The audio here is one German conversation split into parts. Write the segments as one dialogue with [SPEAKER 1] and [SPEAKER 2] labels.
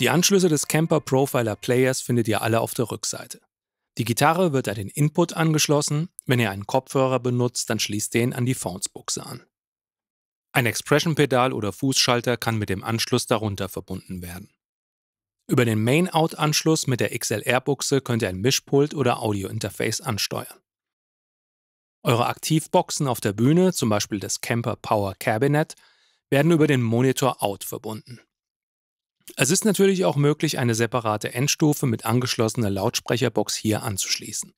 [SPEAKER 1] Die Anschlüsse des Camper Profiler Players findet ihr alle auf der Rückseite. Die Gitarre wird an den Input angeschlossen, wenn ihr einen Kopfhörer benutzt, dann schließt den an die Phones-Buchse an. Ein Expression-Pedal oder Fußschalter kann mit dem Anschluss darunter verbunden werden. Über den Main-Out-Anschluss mit der XLR-Buchse könnt ihr ein Mischpult oder Audio-Interface ansteuern. Eure Aktivboxen auf der Bühne, zum Beispiel das Camper Power Cabinet, werden über den Monitor Out verbunden. Es ist natürlich auch möglich, eine separate Endstufe mit angeschlossener Lautsprecherbox hier anzuschließen.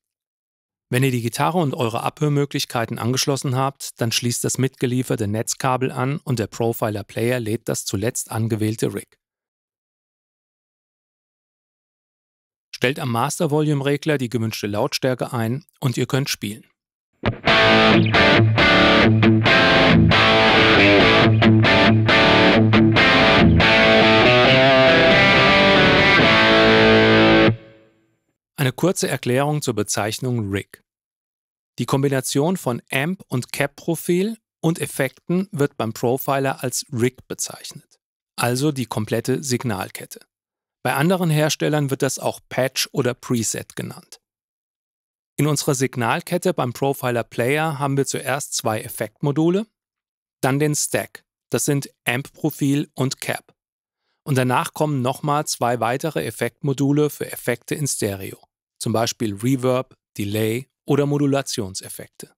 [SPEAKER 1] Wenn ihr die Gitarre und eure Abhörmöglichkeiten angeschlossen habt, dann schließt das mitgelieferte Netzkabel an und der Profiler Player lädt das zuletzt angewählte Rig. Stellt am Master Volume Regler die gewünschte Lautstärke ein und ihr könnt spielen. Eine kurze Erklärung zur Bezeichnung Rig. Die Kombination von Amp- und Cap-Profil und Effekten wird beim Profiler als Rig bezeichnet, also die komplette Signalkette. Bei anderen Herstellern wird das auch Patch oder Preset genannt. In unserer Signalkette beim Profiler Player haben wir zuerst zwei Effektmodule, dann den Stack, das sind Amp-Profil und Cap. Und danach kommen nochmal zwei weitere Effektmodule für Effekte in Stereo, zum Beispiel Reverb, Delay oder Modulationseffekte.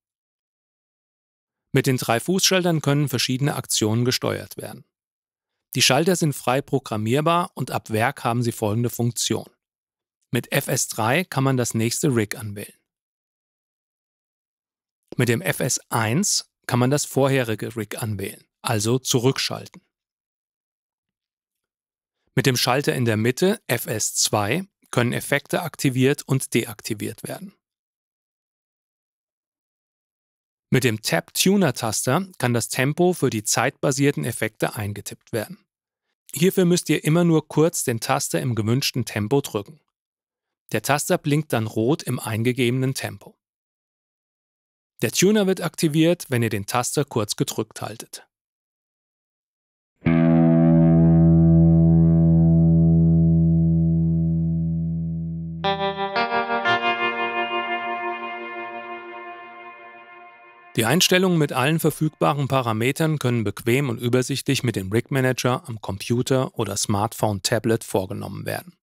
[SPEAKER 1] Mit den drei Fußschaltern können verschiedene Aktionen gesteuert werden. Die Schalter sind frei programmierbar und ab Werk haben sie folgende Funktion. Mit FS3 kann man das nächste Rig anwählen. Mit dem FS1 kann man das vorherige Rig anwählen, also zurückschalten. Mit dem Schalter in der Mitte FS2 können Effekte aktiviert und deaktiviert werden. Mit dem Tab-Tuner-Taster kann das Tempo für die zeitbasierten Effekte eingetippt werden. Hierfür müsst ihr immer nur kurz den Taster im gewünschten Tempo drücken. Der Taster blinkt dann rot im eingegebenen Tempo. Der Tuner wird aktiviert, wenn ihr den Taster kurz gedrückt haltet. Die Einstellungen mit allen verfügbaren Parametern können bequem und übersichtlich mit dem Rig Manager am Computer oder Smartphone Tablet vorgenommen werden.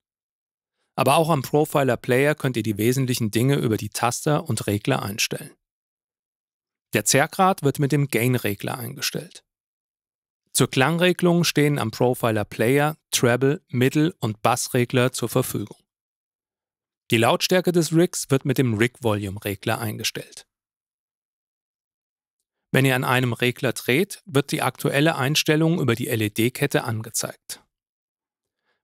[SPEAKER 1] Aber auch am Profiler Player könnt ihr die wesentlichen Dinge über die Taster und Regler einstellen. Der Zergrad wird mit dem Gain-Regler eingestellt. Zur Klangregelung stehen am Profiler Player Treble, Middle und Bass-Regler zur Verfügung. Die Lautstärke des Rigs wird mit dem Rig-Volume-Regler eingestellt. Wenn ihr an einem Regler dreht, wird die aktuelle Einstellung über die LED-Kette angezeigt.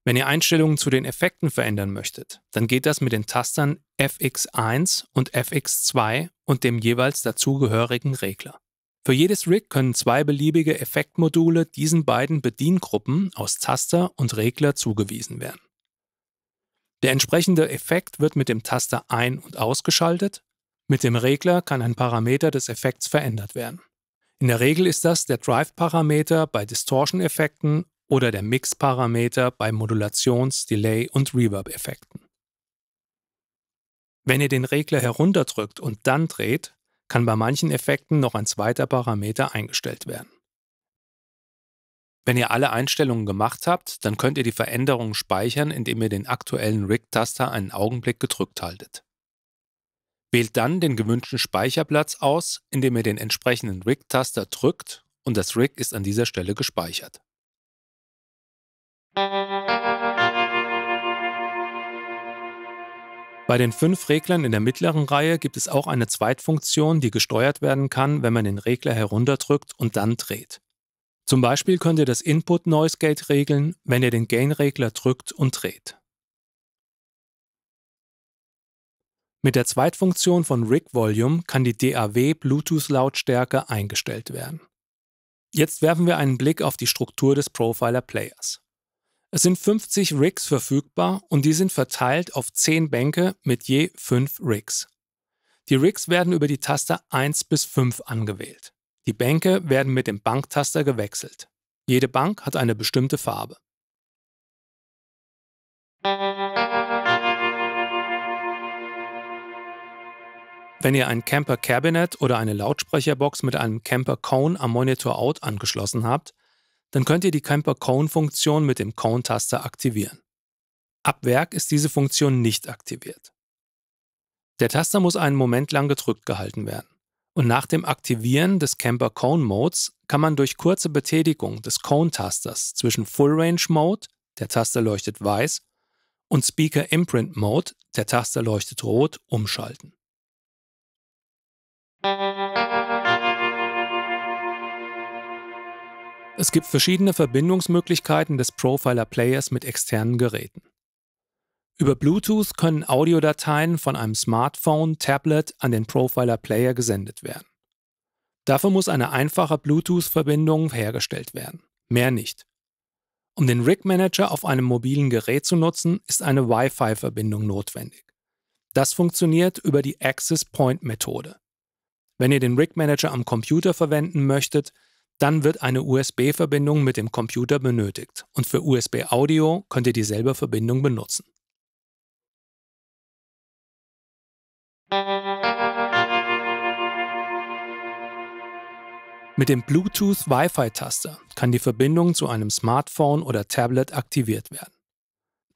[SPEAKER 1] Wenn ihr Einstellungen zu den Effekten verändern möchtet, dann geht das mit den Tastern FX1 und FX2 und dem jeweils dazugehörigen Regler. Für jedes Rig können zwei beliebige Effektmodule diesen beiden Bediengruppen aus Taster und Regler zugewiesen werden. Der entsprechende Effekt wird mit dem Taster ein- und ausgeschaltet, mit dem Regler kann ein Parameter des Effekts verändert werden. In der Regel ist das der Drive-Parameter bei Distortion-Effekten oder der Mix-Parameter bei Modulations-, Delay- und Reverb-Effekten. Wenn ihr den Regler herunterdrückt und dann dreht, kann bei manchen Effekten noch ein zweiter Parameter eingestellt werden. Wenn ihr alle Einstellungen gemacht habt, dann könnt ihr die Veränderungen speichern, indem ihr den aktuellen Rig-Taster einen Augenblick gedrückt haltet. Wählt dann den gewünschten Speicherplatz aus, indem ihr den entsprechenden Rig-Taster drückt und das Rig ist an dieser Stelle gespeichert. Bei den fünf Reglern in der mittleren Reihe gibt es auch eine Zweitfunktion, die gesteuert werden kann, wenn man den Regler herunterdrückt und dann dreht. Zum Beispiel könnt ihr das Input Noise Gate regeln, wenn ihr den Gain-Regler drückt und dreht. Mit der Zweitfunktion von Rig Volume kann die DAW Bluetooth-Lautstärke eingestellt werden. Jetzt werfen wir einen Blick auf die Struktur des Profiler Players. Es sind 50 Rigs verfügbar und die sind verteilt auf 10 Bänke mit je 5 Rigs. Die Rigs werden über die Taster 1 bis 5 angewählt. Die Bänke werden mit dem Banktaster gewechselt. Jede Bank hat eine bestimmte Farbe. Wenn ihr ein Camper Cabinet oder eine Lautsprecherbox mit einem Camper Cone am Monitor Out angeschlossen habt, dann könnt ihr die Camper Cone-Funktion mit dem Cone-Taster aktivieren. Ab Werk ist diese Funktion nicht aktiviert. Der Taster muss einen Moment lang gedrückt gehalten werden. Und nach dem Aktivieren des Camper Cone Modes kann man durch kurze Betätigung des Cone-Tasters zwischen Full Range Mode, der Taster leuchtet weiß, und Speaker Imprint Mode, der Taster leuchtet rot, umschalten. Es gibt verschiedene Verbindungsmöglichkeiten des Profiler-Players mit externen Geräten. Über Bluetooth können Audiodateien von einem Smartphone, Tablet an den Profiler-Player gesendet werden. Dafür muss eine einfache Bluetooth-Verbindung hergestellt werden, mehr nicht. Um den Rig Manager auf einem mobilen Gerät zu nutzen, ist eine Wi-Fi-Verbindung notwendig. Das funktioniert über die Access Point Methode. Wenn ihr den Rig Manager am Computer verwenden möchtet, dann wird eine USB-Verbindung mit dem Computer benötigt und für USB-Audio könnt ihr dieselbe Verbindung benutzen. Mit dem Bluetooth Wi-Fi-Taster kann die Verbindung zu einem Smartphone oder Tablet aktiviert werden.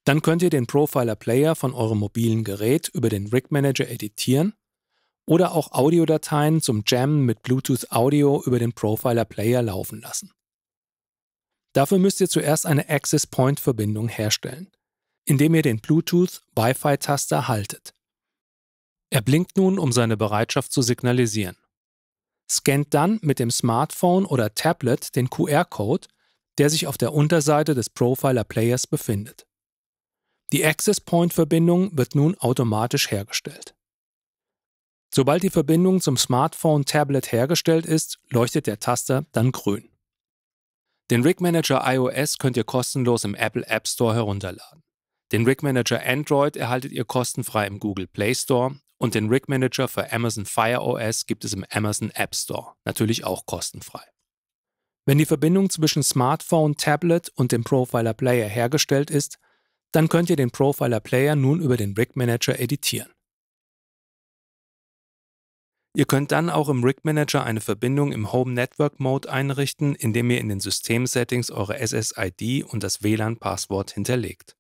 [SPEAKER 1] Dann könnt ihr den Profiler Player von eurem mobilen Gerät über den Rig Manager editieren oder auch Audiodateien zum Jammen mit Bluetooth Audio über den Profiler Player laufen lassen. Dafür müsst ihr zuerst eine Access Point Verbindung herstellen, indem ihr den Bluetooth Wi-Fi Taster haltet. Er blinkt nun, um seine Bereitschaft zu signalisieren. Scannt dann mit dem Smartphone oder Tablet den QR-Code, der sich auf der Unterseite des Profiler Players befindet. Die Access Point Verbindung wird nun automatisch hergestellt. Sobald die Verbindung zum Smartphone-Tablet hergestellt ist, leuchtet der Taster dann grün. Den Rig Manager iOS könnt ihr kostenlos im Apple App Store herunterladen. Den Rig Manager Android erhaltet ihr kostenfrei im Google Play Store und den Rig Manager für Amazon Fire OS gibt es im Amazon App Store, natürlich auch kostenfrei. Wenn die Verbindung zwischen Smartphone, Tablet und dem Profiler Player hergestellt ist, dann könnt ihr den Profiler Player nun über den Rig Manager editieren. Ihr könnt dann auch im Rig Manager eine Verbindung im Home Network Mode einrichten, indem ihr in den System-Settings eure SSID und das WLAN-Passwort hinterlegt.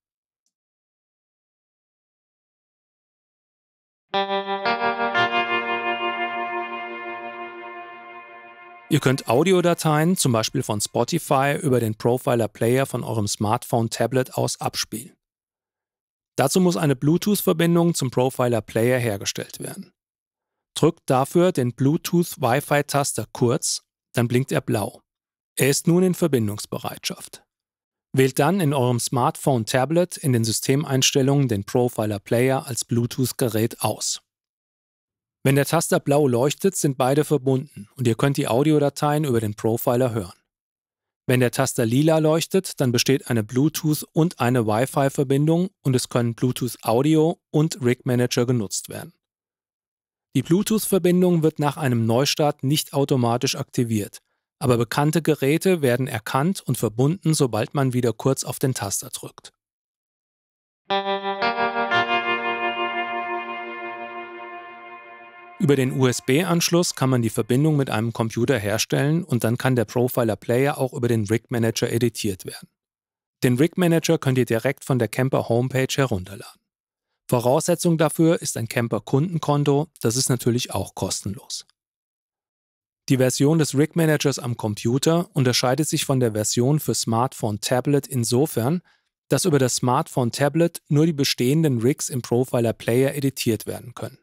[SPEAKER 1] Ihr könnt Audiodateien, zum Beispiel von Spotify, über den Profiler Player von eurem Smartphone-Tablet aus abspielen. Dazu muss eine Bluetooth-Verbindung zum Profiler Player hergestellt werden. Drückt dafür den Bluetooth-Wi-Fi-Taster kurz, dann blinkt er blau. Er ist nun in Verbindungsbereitschaft. Wählt dann in eurem Smartphone-Tablet in den Systemeinstellungen den Profiler Player als Bluetooth-Gerät aus. Wenn der Taster blau leuchtet, sind beide verbunden und ihr könnt die Audiodateien über den Profiler hören. Wenn der Taster lila leuchtet, dann besteht eine Bluetooth- und eine Wi-Fi-Verbindung und es können Bluetooth Audio und Rig Manager genutzt werden. Die Bluetooth-Verbindung wird nach einem Neustart nicht automatisch aktiviert, aber bekannte Geräte werden erkannt und verbunden, sobald man wieder kurz auf den Taster drückt. Über den USB-Anschluss kann man die Verbindung mit einem Computer herstellen und dann kann der Profiler Player auch über den Rig Manager editiert werden. Den Rig Manager könnt ihr direkt von der Camper Homepage herunterladen. Voraussetzung dafür ist ein Camper-Kundenkonto, das ist natürlich auch kostenlos. Die Version des Rig Managers am Computer unterscheidet sich von der Version für Smartphone Tablet insofern, dass über das Smartphone Tablet nur die bestehenden Rigs im Profiler Player editiert werden können.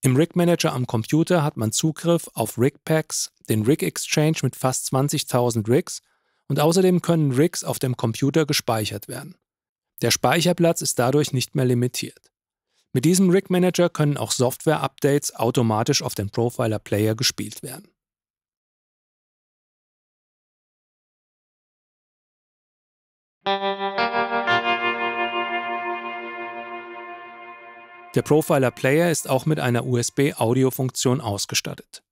[SPEAKER 1] Im Rig Manager am Computer hat man Zugriff auf Rig Packs, den Rig Exchange mit fast 20.000 Rigs und außerdem können Rigs auf dem Computer gespeichert werden. Der Speicherplatz ist dadurch nicht mehr limitiert. Mit diesem Rig Manager können auch Software-Updates automatisch auf den Profiler-Player gespielt werden. Der Profiler Player ist auch mit einer USB-Audio-Funktion ausgestattet.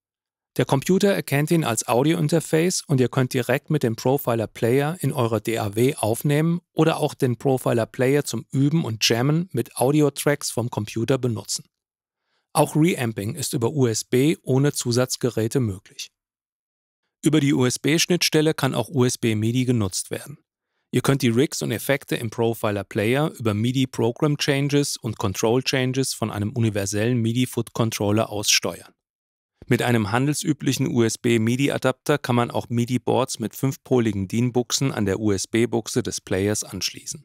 [SPEAKER 1] Der Computer erkennt ihn als Audiointerface und ihr könnt direkt mit dem Profiler Player in eurer DAW aufnehmen oder auch den Profiler Player zum Üben und Jammen mit Audio-Tracks vom Computer benutzen. Auch Reamping ist über USB ohne Zusatzgeräte möglich. Über die USB-Schnittstelle kann auch USB MIDI genutzt werden. Ihr könnt die Rigs und Effekte im Profiler Player über MIDI Program Changes und Control Changes von einem universellen MIDI Foot Controller aus steuern. Mit einem handelsüblichen USB-MIDI-Adapter kann man auch MIDI-Boards mit fünfpoligen DIN-Buchsen an der USB-Buchse des Players anschließen.